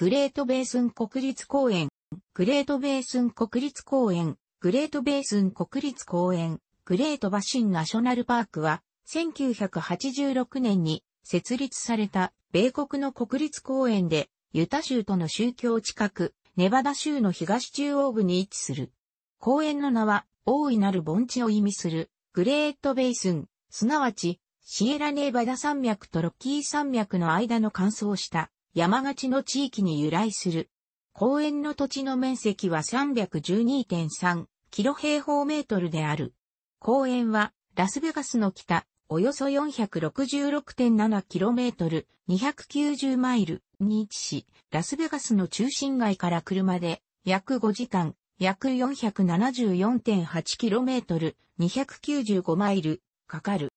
グレートベースン国立公園、グレートベースン国立公園、グレートベースン国立公園、グレートバシンナショナルパークは、1986年に設立された米国の国立公園で、ユタ州との宗教近く、ネバダ州の東中央部に位置する。公園の名は、大いなる盆地を意味する、グレートベースン、すなわち、シエラネーバダ山脈とロッキー山脈の間の乾燥した山口の地域に由来する。公園の土地の面積は312.3キロ平方メートルである。公園はラスベガスの北、およそ466.7キロメートル、290マイルに位置し、ラスベガスの中心街から車で約5時間、約474.8キロメートル、295マイルかかる。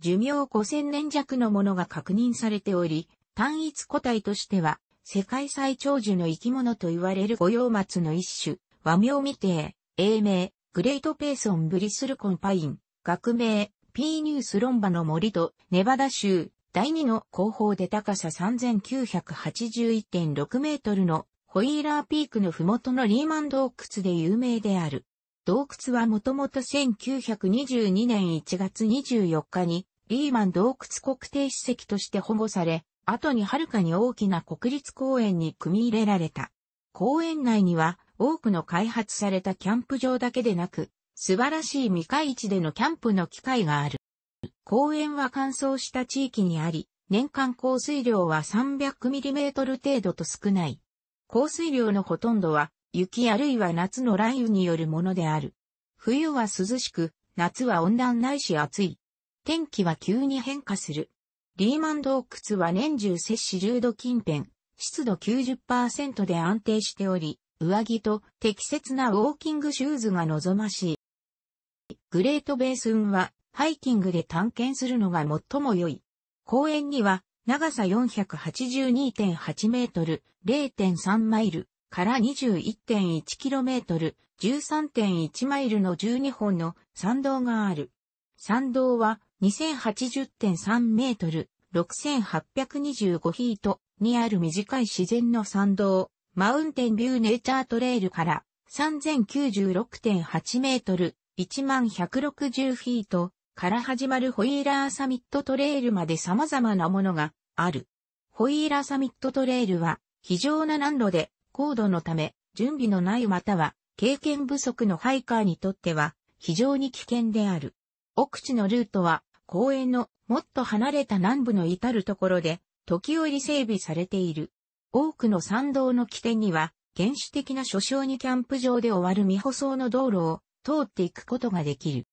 寿命5000年弱のものが確認されており、単一個体としては、世界最長寿の生き物と言われる五葉松の一種、和名未定、英名、グレートペーソンブリスルコンパイン、学名、P ニュースロンバの森と、ネバダ州、第二の後方で高さ3981.6メートルのホイーラーピークの麓のリーマン洞窟で有名である。洞窟はもともと1922年1月24日にリーマン洞窟国定史跡として保護され、後にはるかに大きな国立公園に組み入れられた。公園内には多くの開発されたキャンプ場だけでなく、素晴らしい未開地でのキャンプの機会がある。公園は乾燥した地域にあり、年間降水量は 300mm 程度と少ない。降水量のほとんどは雪あるいは夏の雷雨によるものである。冬は涼しく、夏は温暖ないし暑い。天気は急に変化する。リーマン洞窟は年中摂氏10度近辺、湿度90%で安定しており、上着と適切なウォーキングシューズが望ましい。グレートベースンはハイキングで探検するのが最も良い。公園には長さ482.8メートル、0.3マイルから21.1キロメートル、13.1マイルの12本の参道がある。参道は2080.3メートル、6825フィートにある短い自然の参道、マウンテンビューネイチャートレイルから3096.8メートル、1160フィートから始まるホイーラーサミットトレイルまで様々なものがある。ホイーラーサミットトレイルは非常な難度で高度のため準備のないまたは経験不足のハイカーにとっては非常に危険である。奥地のルートは公園のもっと離れた南部の至るところで時折整備されている。多くの参道の起点には原始的な所掌にキャンプ場で終わる未舗装の道路を通っていくことができる。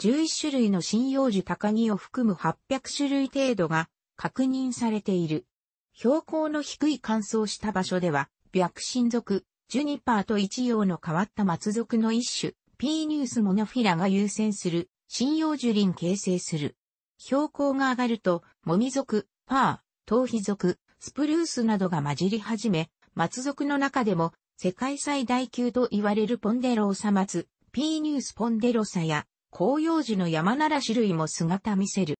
11種類の針葉樹高木を含む800種類程度が確認されている。標高の低い乾燥した場所では、白心属、ジュニパーと一葉の変わった松属の一種、ピーニュースモノフィラが優先する針葉樹林形成する。標高が上がると、モミ属、パー、頭皮属、スプルースなどが混じり始め、松属の中でも、世界最大級と言われるポンデローサ松、ピーニュースポンデロサや、紅葉樹の山なら種類も姿見せる。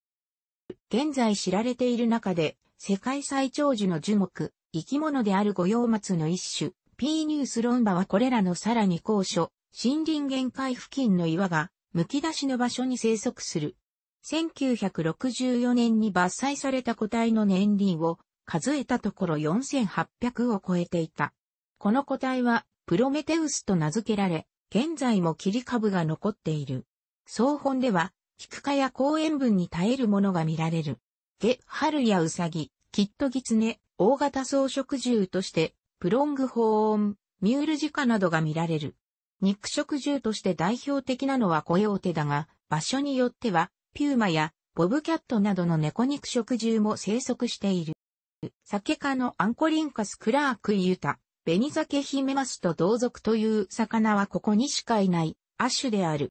現在知られている中で、世界最長寿の樹木、生き物である五葉松の一種、ピーニュースロンバはこれらのさらに高所、森林限界付近の岩が剥き出しの場所に生息する。1964年に伐採された個体の年輪を数えたところ4800を超えていた。この個体はプロメテウスと名付けられ、現在も切り株が残っている。総本では、菊花や公園分に耐えるものが見られる。ゲ、春やウサギ、キットギツネ、大型草食獣として、プロングホーン、ミュールジカなどが見られる。肉食獣として代表的なのはコヨーテだが、場所によっては、ピューマやボブキャットなどの猫肉食獣も生息している。酒家科のアンコリンカスクラークユタ、ベニザケヒメマスと同族という魚はここにしかいない、亜種である。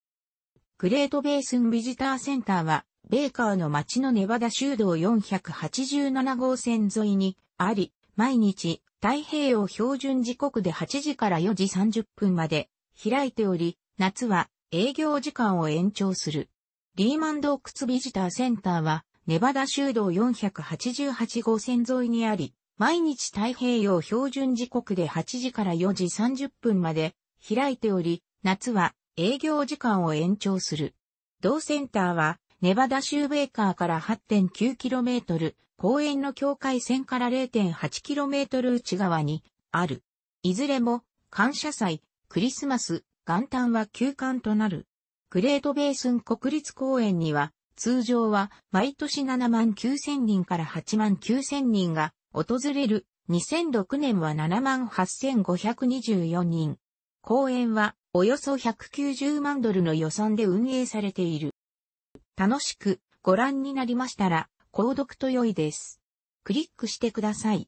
グレートベースンビジターセンターは、ベーカーの町のネバダ州道487号線沿いにあり、毎日、太平洋標準時刻で8時から4時30分まで、開いており、夏は営業時間を延長する。リーマン洞窟ビジターセンターは、ネバダ州道488号線沿いにあり、毎日太平洋標準時刻で8時から4時30分まで開いており、夏は営業時間を延長する。同センターは、ネバダ州ベーカーから 8.9km、公園の境界線から 0.8km 内側にある。いずれも感謝祭、クリスマス、元旦は休館となる。グレートベースン国立公園には、通常は毎年7万9千人から8万9千人が訪れる。2006年は7万8524人。公園はおよそ190万ドルの予算で運営されている。楽しくご覧になりましたら、購読と良いです。クリックしてください。